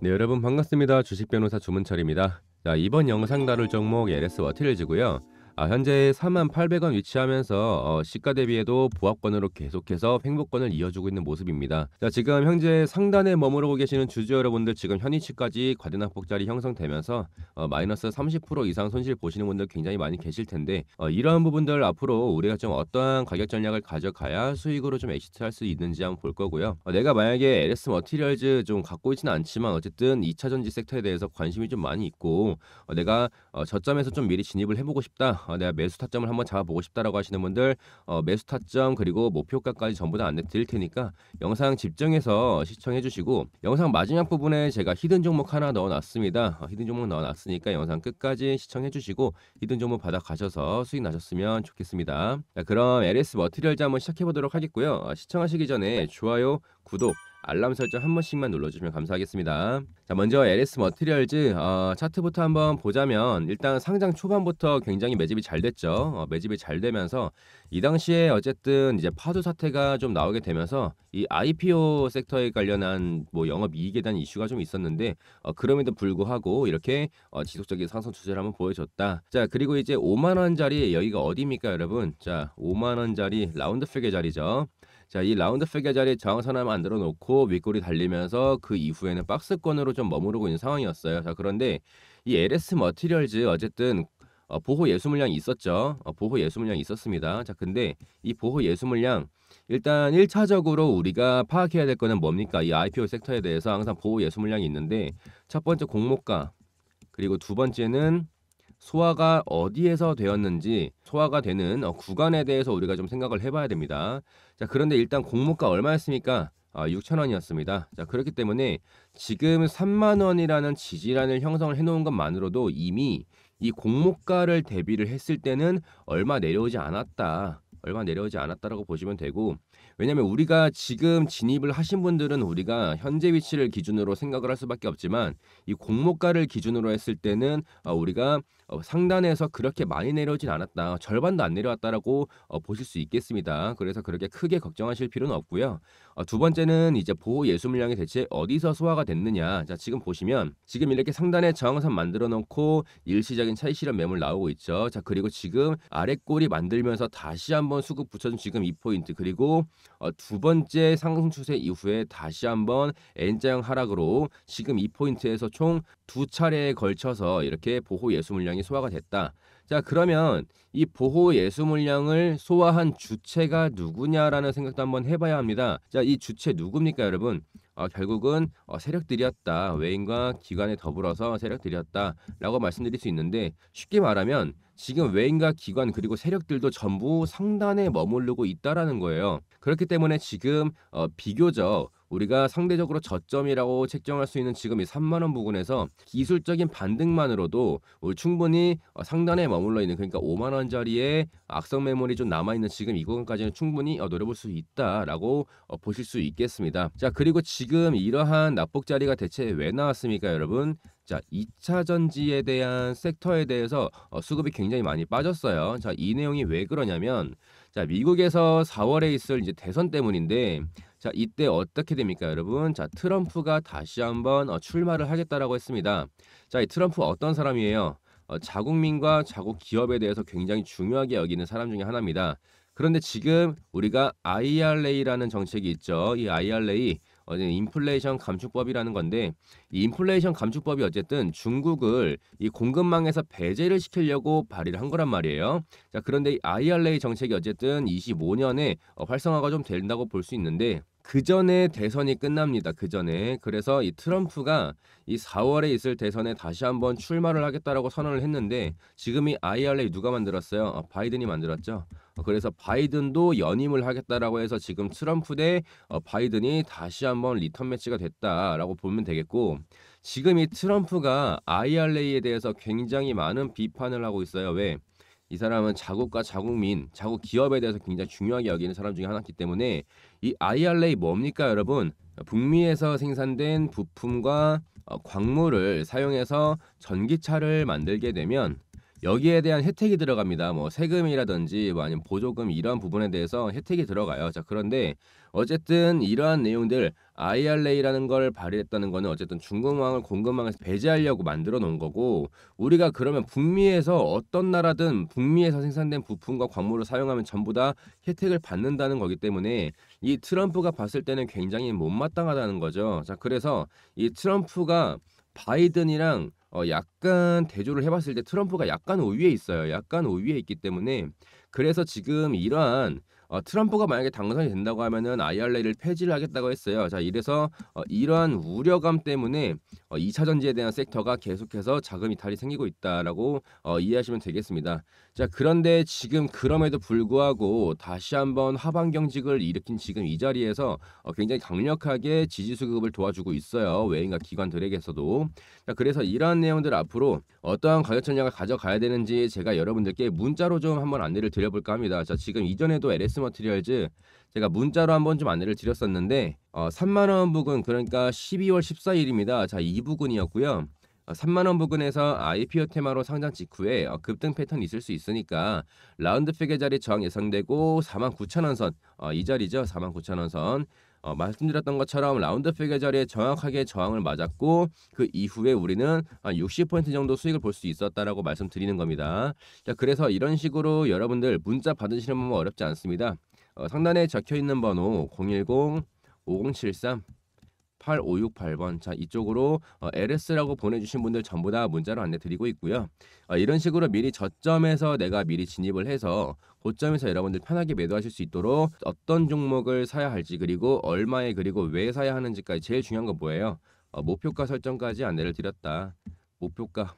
네 여러분 반갑습니다 주식변호사 조문철입니다 자 이번 영상 다룰 종목 LS 워티를지고요 아, 현재 3 4 8 0 0원 위치하면서 어, 시가 대비해도 보합권으로 계속해서 횡보권을 이어주고 있는 모습입니다. 자, 지금 현재 상단에 머무르고 계시는 주주 여러분들 지금 현위치까지 과대납폭자리 형성되면서 어, 마이너스 30% 이상 손실 보시는 분들 굉장히 많이 계실 텐데 어, 이러한 부분들 앞으로 우리가 좀 어떠한 가격 전략을 가져가야 수익으로 좀 엑시트할 수 있는지 한번 볼 거고요. 어, 내가 만약에 LS 머티리얼즈 좀 갖고 있지는 않지만 어쨌든 2차 전지 섹터에 대해서 관심이 좀 많이 있고 어, 내가 어, 저점에서 좀 미리 진입을 해보고 싶다. 어, 내가 매수 타점을 한번 잡아보고 싶다라고 하시는 분들 어, 매수 타점 그리고 목표가까지 전부 다 안내 드릴 테니까 영상 집중해서 시청해 주시고 영상 마지막 부분에 제가 히든 종목 하나 넣어놨습니다. 어, 히든 종목 넣어놨으니까 영상 끝까지 시청해 주시고 히든 종목 받아 가셔서 수익 나셨으면 좋겠습니다. 자, 그럼 LS 머티리얼즈 한번 시작해 보도록 하겠고요. 어, 시청하시기 전에 좋아요, 구독 알람 설정 한 번씩만 눌러주시면 감사하겠습니다. 자 먼저 LS 머티리얼즈 어, 차트부터 한번 보자면 일단 상장 초반부터 굉장히 매집이 잘 됐죠. 어, 매집이 잘 되면서 이 당시에 어쨌든 이제 파도 사태가 좀 나오게 되면서 이 IPO 섹터에 관련한 뭐 영업 이익에 대한 이슈가 좀 있었는데 어, 그럼에도 불구하고 이렇게 어, 지속적인 상승 추세를 한번 보여줬다. 자 그리고 이제 5만 원짜리 여기가 어디입니까 여러분? 자 5만 원짜리 라운드 픽의 자리죠. 자, 이 라운드 백의 자리 저항 선을 만들어 놓고 윗골이 달리면서 그 이후에는 박스권으로 좀 머무르고 있는 상황이었어요. 자, 그런데 이 LS 머티리얼즈 어쨌든 어, 보호 예수 물량이 있었죠. 어, 보호 예수 물량이 있었습니다. 자, 근데 이 보호 예수 물량 일단 1차적으로 우리가 파악해야 될 거는 뭡니까? 이 IPO 섹터에 대해서 항상 보호 예수 물량이 있는데 첫 번째 공모가 그리고 두 번째는 소화가 어디에서 되었는지 소화가 되는 어, 구간에 대해서 우리가 좀 생각을 해봐야 됩니다. 자 그런데 일단 공모가 얼마였습니까? 아, 6천원이었습니다 자, 그렇기 때문에 지금 3만원이라는 지지란을 형성을 해놓은 것만으로도 이미 이 공모가를 대비를 했을 때는 얼마 내려오지 않았다. 얼마 내려오지 않았다라고 보시면 되고 왜냐하면 우리가 지금 진입을 하신 분들은 우리가 현재 위치를 기준으로 생각을 할 수밖에 없지만 이 공모가를 기준으로 했을 때는 어, 우리가 어, 상단에서 그렇게 많이 내려오진 않았다 절반도 안 내려왔다라고 어, 보실 수 있겠습니다. 그래서 그렇게 크게 걱정하실 필요는 없고요. 어, 두 번째는 이제 보호 예수 물량이 대체 어디서 소화가 됐느냐. 자, 지금 보시면 지금 이렇게 상단에 저항선 만들어 놓고 일시적인 차이 실현 매물 나오고 있죠. 자, 그리고 지금 아래 꼬리 만들면서 다시 한번 수급 붙여준 지금 이포인트 그리고 어, 두 번째 상승 추세 이후에 다시 한번 N자형 하락으로 지금 이포인트에서총 두 차례에 걸쳐서 이렇게 보호 예수 물량이 소화가 됐다. 자, 그러면 이 보호 예수 물량을 소화한 주체가 누구냐라는 생각도 한번 해봐야 합니다. 자, 이 주체 누굽니까, 여러분? 어, 결국은 어, 세력들이었다. 외인과 기관에 더불어서 세력들이었다라고 말씀드릴 수 있는데 쉽게 말하면 지금 외인과 기관 그리고 세력들도 전부 성단에 머무르고 있다라는 거예요. 그렇기 때문에 지금 어, 비교적 우리가 상대적으로 저점이라고 책정할 수 있는 지금 이 3만 원 부근에서 기술적인 반등만으로도 충분히 어, 상단에 머물러 있는 그러니까 5만 원짜리의 악성 메모리 좀 남아 있는 지금 이 구간까지는 충분히 어, 노려볼 수 있다라고 어, 보실 수 있겠습니다. 자 그리고 지금 이러한 납북 자리가 대체 왜 나왔습니까, 여러분? 자, 2차 전지에 대한 섹터에 대해서 수급이 굉장히 많이 빠졌어요. 자, 이 내용이 왜 그러냐면 자, 미국에서 4월에 있을 이제 대선 때문인데 자, 이때 어떻게 됩니까, 여러분? 자, 트럼프가 다시 한번 어, 출마를 하겠다라고 했습니다. 자, 이 트럼프 어떤 사람이에요? 어, 자국민과 자국 기업에 대해서 굉장히 중요하게 여기는 사람 중에 하나입니다. 그런데 지금 우리가 IRA라는 정책이 있죠. 이 IRA 인플레이션 감축법이라는 건데 이 인플레이션 감축법이 어쨌든 중국을 이 공급망에서 배제를 시키려고 발의를 한 거란 말이에요. 자, 그런데 IRA 정책이 어쨌든 25년에 활성화가 좀 된다고 볼 수 있는데 그 전에 대선이 끝납니다. 그 전에 그래서 이 트럼프가 이 4월에 있을 대선에 다시 한번 출마를 하겠다라고 선언을 했는데 지금 이 IRA 누가 만들었어요? 아, 바이든이 만들었죠. 어, 그래서 바이든도 연임을 하겠다라고 해서 지금 트럼프 대 어, 바이든이 다시 한번 리턴 매치가 됐다라고 보면 되겠고 지금 이 트럼프가 IRA에 대해서 굉장히 많은 비판을 하고 있어요. 왜? 이 사람은 자국과 자국민, 자국 기업에 대해서 굉장히 중요하게 여기는 사람 중에 하나이기 때문에 이 IRA 뭡니까 여러분? 북미에서 생산된 부품과 어, 광물을 사용해서 전기차를 만들게 되면 여기에 대한 혜택이 들어갑니다. 뭐 세금이라든지 뭐 아니면 보조금 이러한 부분에 대해서 혜택이 들어가요. 자, 그런데 어쨌든 이러한 내용들 IRA라는 걸 발의했다는 거는 어쨌든 중금망을 공급망에서 배제하려고 만들어 놓은 거고 우리가 그러면 북미에서 어떤 나라든 북미에서 생산된 부품과 광물을 사용하면 전부 다 혜택을 받는다는 거기 때문에 이 트럼프가 봤을 때는 굉장히 못마땅하다는 거죠. 자, 그래서 이 트럼프가 바이든이랑 어 약간 대조를 해봤을 때 트럼프가 약간 우위에 있어요. 약간 우위에 있기 때문에 그래서 지금 이러한 어 트럼프가 만약에 당선이 된다고 하면은 IRA를 폐지를 하겠다고 했어요. 자 이래서 어 이러한 우려감 때문에 어, 2차 전지에 대한 섹터가 계속해서 자금 이탈이 생기고 있다라고 어, 이해하시면 되겠습니다. 자, 그런데 지금 그럼에도 불구하고 다시 한번 하반 경직을 일으킨 지금 이 자리에서 어, 굉장히 강력하게 지지 수급을 도와주고 있어요. 외인과 기관들에게서도. 자, 그래서 이러한 내용들 앞으로 어떠한 가격 전략을 가져가야 되는지 제가 여러분들께 문자로 좀 한번 안내를 드려볼까 합니다. 자, 지금 이전에도 LS 머티리얼즈 제가 문자로 한번 좀 안내를 드렸었는데 어, 3만 원 부근 그러니까 12월 14일입니다. 자, 이 부근이었고요. 3만원 어, 부근에서 IPO 테마로 상장 직후에 어, 급등 패턴이 있을 수 있으니까 라운드 팩의 자리 저항 예상되고 4만 9천원 선, 어, 이 자리죠. 4만 9천원 선. 어, 말씀드렸던 것처럼 라운드 팩의 자리에 정확하게 저항을 맞았고 그 이후에 우리는 60% 어, 정도 수익을 볼 수 있었다라고 말씀드리는 겁니다. 자, 그래서 이런 식으로 여러분들 문자 받으시는 분은 뭐 어렵지 않습니다. 어, 상단에 적혀 있는 번호 010-5073-8568번 자 이쪽으로 어, LS라고 보내주신 분들 전부 다 문자로 안내 드리고 있고요. 어, 이런 식으로 미리 저점에서 내가 미리 진입을 해서 고점에서 여러분들 편하게 매도하실 수 있도록 어떤 종목을 사야 할지 그리고 얼마에 그리고 왜 사야 하는지까지 제일 중요한 건 뭐예요? 어, 목표가 설정까지 안내를 드렸다. 목표가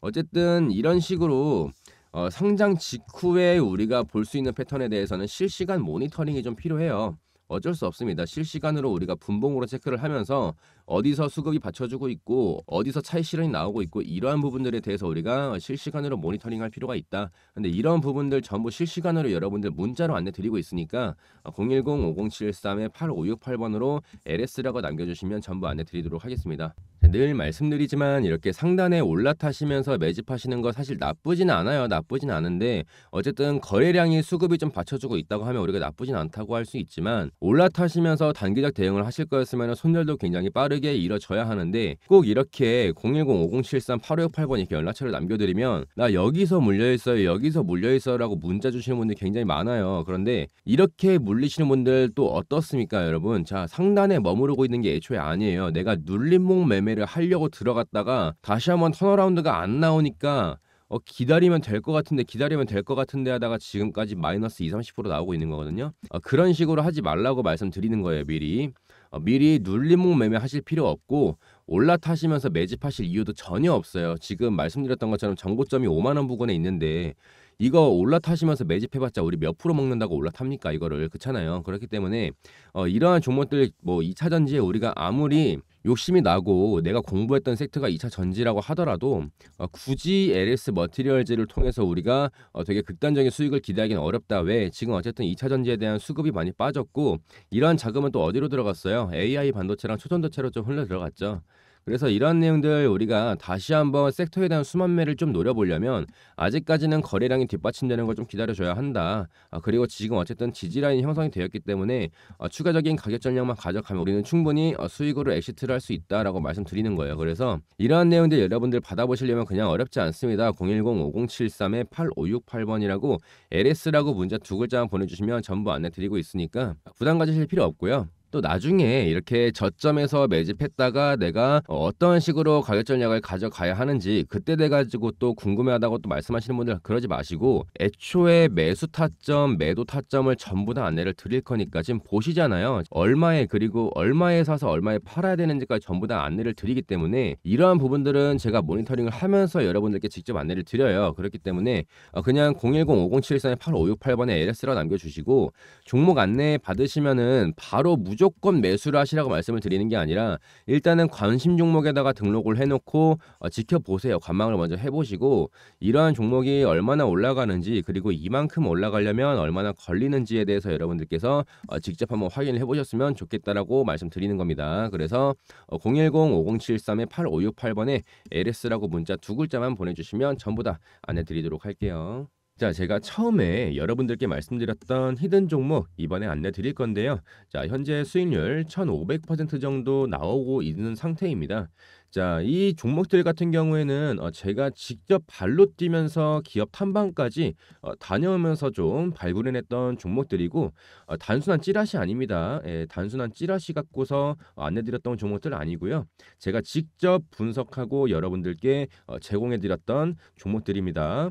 어쨌든 이런 식으로 어, 상장 직후에 우리가 볼 수 있는 패턴에 대해서는 실시간 모니터링이 좀 필요해요. 어쩔 수 없습니다. 실시간으로 우리가 분봉으로 체크를 하면서 어디서 수급이 받쳐주고 있고 어디서 차이 실현이 나오고 있고 이러한 부분들에 대해서 우리가 실시간으로 모니터링할 필요가 있다. 근데 이런 부분들 전부 실시간으로 여러분들 문자로 안내 드리고 있으니까 010-5073-8568번으로 LS라고 남겨주시면 전부 안내 드리도록 하겠습니다. 네, 늘 말씀드리지만 이렇게 상단에 올라타시면서 매집하시는 거 사실 나쁘진 않아요. 나쁘진 않은데 어쨌든 거래량이 수급이 좀 받쳐주고 있다고 하면 우리가 나쁘진 않다고 할 수 있지만 올라타시면서 단기적 대응을 하실 거였으면 손절도 굉장히 빠르게 이뤄져야 하는데 꼭 이렇게 010-5073-8568번 이렇게 연락처를 남겨드리면 나 여기서 물려있어요. 여기서 물려있어요. 라고 문자 주시는 분들이 굉장히 많아요. 그런데 이렇게 물리시는 분들 또 어떻습니까 여러분? 자 상단에 머무르고 있는 게 애초에 아니에요. 내가 눌림목 매매 매매를 하려고 들어갔다가 다시 한번 턴어라운드가 안 나오니까 어, 기다리면 될 것 같은데 기다리면 될 것 같은데 하다가 지금까지 마이너스 20, 30% 나오고 있는 거거든요. 어, 그런 식으로 하지 말라고 말씀드리는 거예요. 미리 어, 미리 눌림목 매매하실 필요 없고 올라타시면서 매집하실 이유도 전혀 없어요. 지금 말씀드렸던 것처럼 전고점이 5만 원 부근에 있는데 이거 올라타시면서 매집해봤자 우리 몇 프로 먹는다고 올라탑니까 이거를 그렇잖아요. 그렇기 때문에 어, 이러한 종목들 뭐 2차 전지에 우리가 아무리 욕심이 나고 내가 공부했던 섹터가 2차 전지라고 하더라도 어, 굳이 LS 머티리얼즈를 통해서 우리가 어, 되게 극단적인 수익을 기대하기는 어렵다. 왜? 지금 어쨌든 2차 전지에 대한 수급이 많이 빠졌고 이러한 자금은 또 어디로 들어갔어요? AI 반도체랑 초전도체로 좀 흘러 들어갔죠. 그래서 이런 내용들 우리가 다시 한번 섹터에 대한 수만매를 좀 노려보려면 아직까지는 거래량이 뒷받침되는 걸 좀 기다려줘야 한다. 아, 그리고 지금 어쨌든 지지라인이 형성이 되었기 때문에 어, 추가적인 가격 전략만 가져가면 우리는 충분히 어, 수익으로 엑시트를 할 수 있다라고 말씀드리는 거예요. 그래서 이러한 내용들 여러분들 받아보시려면 그냥 어렵지 않습니다. 010-5073-8568번이라고 LS라고 문자 두 글자만 보내주시면 전부 안내 드리고 있으니까 부담 가지실 필요 없고요. 또 나중에 이렇게 저점에서 매집했다가 내가 어떤 식으로 가격 전략을 가져가야 하는지 그때 돼 가지고 또 궁금해하다고 또 말씀하시는 분들 그러지 마시고 애초에 매수 타점, 매도 타점을 전부 다 안내를 드릴 거니까 지금 보시잖아요. 얼마에 그리고 얼마에 사서 얼마에 팔아야 되는지까지 전부 다 안내를 드리기 때문에 이러한 부분들은 제가 모니터링을 하면서 여러분들께 직접 안내를 드려요. 그렇기 때문에 어, 그냥 010-5071-8568번에 l s 로 남겨주시고 종목 안내 받으시면은 바로 무조 건 무조건 매수를 하시라고 말씀을 드리는 게 아니라 일단은 관심 종목에다가 등록을 해놓고 어, 지켜보세요. 관망을 먼저 해보시고 이러한 종목이 얼마나 올라가는지 그리고 이만큼 올라가려면 얼마나 걸리는지에 대해서 여러분들께서 어, 직접 한번 확인을 해보셨으면 좋겠다라고 말씀드리는 겁니다. 그래서 어, 010-5073-8568번에 LS라고 문자 두 글자만 보내주시면 전부 다 안내드리도록 할게요. 자, 제가 처음에 여러분들께 말씀드렸던 히든 종목 이번에 안내 드릴 건데요. 자, 현재 수익률 1,500% 정도 나오고 있는 상태입니다. 자, 이 종목들 같은 경우에는 어, 제가 직접 발로 뛰면서 기업 탐방까지 어, 다녀오면서 좀 발굴해냈던 종목들이고 어, 단순한 찌라시 아닙니다. 예, 단순한 찌라시 갖고서 안내드렸던 종목들 아니고요. 제가 직접 분석하고 여러분들께 제공해드렸던 종목들입니다.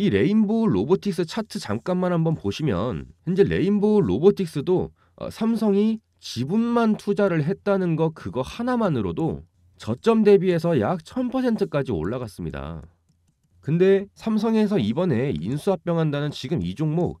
이 레인보우 로보틱스 차트 잠깐만 한번 보시면 현재 레인보우 로보틱스도 어, 삼성이 지분만 투자를 했다는 거 그거 하나만으로도 저점 대비해서 약 1000%까지 올라갔습니다. 근데 삼성에서 이번에 인수합병한다는 지금 이 종목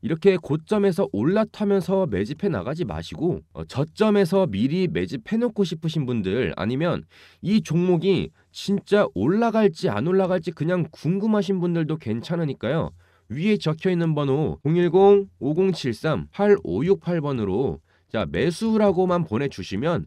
이렇게 고점에서 올라타면서 매집해 나가지 마시고 어, 저점에서 미리 매집해 놓고 싶으신 분들 아니면 이 종목이 진짜 올라갈지 안 올라갈지 그냥 궁금하신 분들도 괜찮으니까요. 위에 적혀 있는 번호 010-5073-8568번으로 자 매수라고만 보내주시면